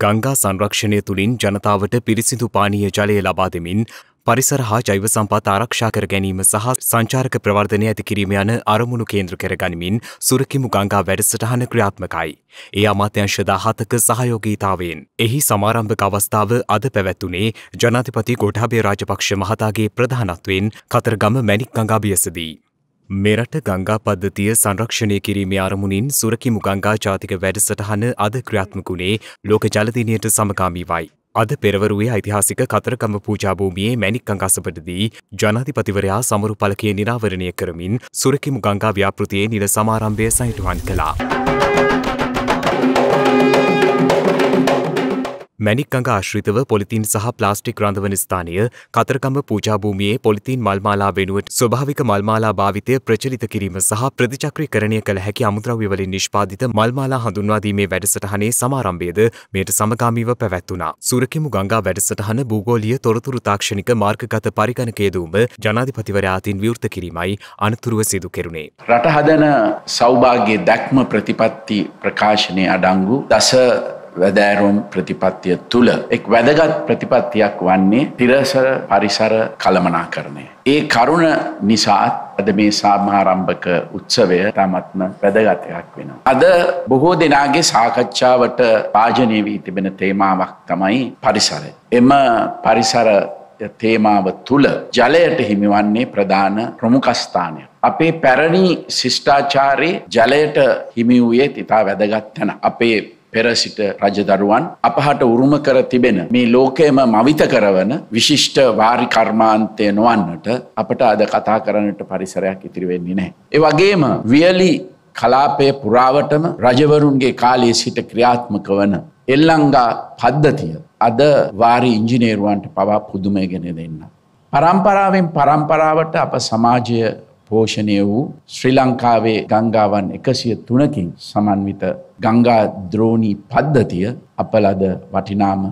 ගංගා සංරක්ෂණය තුළින් ජනතාවට පිරිසිදු පානීය ජලය ලබා දෙමින් පරිසර හා ජෛව සම්පත් ආරක්ෂා කර ගැනීම සහ සංචාරක ප්‍රවර්ධනය ඇති කිරීම යන අරමුණු කේන්ද්‍ර කරගනිමින් සුරකිමු ගංගා වැඩසටහන ක්‍රියාත්මකයි. ඒ අමාත්‍යංශ දාහතක සහයෝගීතාවයෙන්. එහි සමාරම්භක අවස්ථාව අද පැවැත්වුණේ ජනාධිපති ගොටාබේ රාජපක්ෂ මහතාගේ ප්‍රධානත්වෙන් කතරගම මැනික් ගංගාබියසදී. මෙරට ගංගා පද්ධතිය සංරක්ෂණය කිරීමේ අරමුණින් සුරකිමු ගංගා ජාතික වැඩසටහන අද ක්‍රියාත්මකුණේ ලෝක ජලදිනයට සමකාමීවයි. අද පෙරවරුවේ ඓතිහාසික කතරකම පූජාභූමියයේ මැණික් අඟසපටදී ජනාධිපතිවරයා සමරු පලකය නිරාවරණය කරමින් සුරකිමු ගංගා ව්‍යාපෘතියේ නිල සමාරම්භය සහිටුවන් කළා. මැණික්ගඟ ආශ්‍රිතව පොලිතින් සහ ප්ලාස්ටික් රඳවන ස්ථානය කතරගම පූජාභූමියේ පොලිතින් මල්මාලා වෙනුවට ස්වභාවික මල්මාලා භාවිතය ප්‍රචලිත කිරීම සහ ප්‍රතිචක්‍රීකරණය කළ හැකි අමුද්‍රව්‍යවලින් නිෂ්පාදිත මල්මාලා හඳුන්වාදීමේ වැඩසටහනේ සමාරම්භයද මෙයට සමගාමීව පැවැත්වුණා. සුරකිමු ගංගා වැඩසටහන භූගෝලීය තොරතුරු තාක්ෂණික මාර්ගගත පරිගණකයේ දූම ජනාධිපතිවරයා අතින් විවෘත කිරීමයි අනතුරුව සිදු කෙරුණේ. රට හදන සෞභාග්‍ය දැක්ම ප්‍රතිපත්ති ප්‍රකාශනයේ අඩංගු දස වැදෑරුම් ප්‍රතිපත්තිය තුළ එක් වැදගත් ප්‍රතිපත්තියක් වන්නේ තිරසර පරිසර කළමනා කරණය. ඒ කරුණ නිසාත් අද මේ සාමහාරම්භක උත්සවය තමත්ම වැදගතයක් වෙනවා. අද බොහෝ දෙනාගේ සාකච්ඡාවට පාජනය වී තිබෙන තේමාවක් තමයි පරිසරය. එම පරිසර තේමාව තුළ ජලයට හිමිවන්නේ ප්‍රධාන ප්‍රමුඛස්ථානය. අපේ පැරණි ශිෂ්ඨාචාරයේ ජලයට හිමි වූයේ ඉතා වැදගත් තැන. අපේ පෙර සිට රජදරුවන් අපහට උරුම කර තිබෙන මේ ලෝකයම මවිත කරවන විශිෂ්ට වාරි කර්මාන්තය නොවන්නට අපට අද කතා කරන්නට පරිසරයක් ඉතිරි වෙන්නේ නෑ. ඒ වගේම වියලි කලාපය පුරාවටම රජවරුන්ගේ කාලයේ සිට ක්‍රියාත්මක වන එල්ලංගා පද්ධතිය අද වාරි ඉංජිනේරුවන්ට පවා පුදුමය ගෙන දෙන්න. පරම්පරාවෙන් පරම්පරාවට අප සමාජය පෝෂණය වූ ශ්‍රී ලංකාවේ ගංගාවන් එකසිය තුනකින් සමන්විත ගංගා ද්‍රෝණී පද්ධතිය අප ලද වටිනාම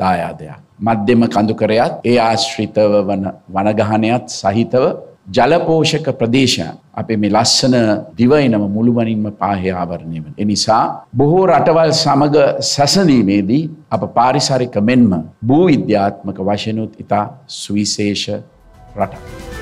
දායාදයක්. මධ්‍යම කඳුකරයත් ඒ ආශ්‍රිතව වන වනගහනයත් සහිතව ජලපෝෂක ප්‍රදේශයන් අපේ මේ ලස්සන දිවයිනම මුළුමනින්ම පාහේ ආවරණය වෙන. එනිසා බොහෝ රටවල් සමග සැසනීමේදී අප පාරිසරික මෙන්ම භූවිද්‍යාත්මක වශයනුත් ඉතා සුවිශේෂ රටක්.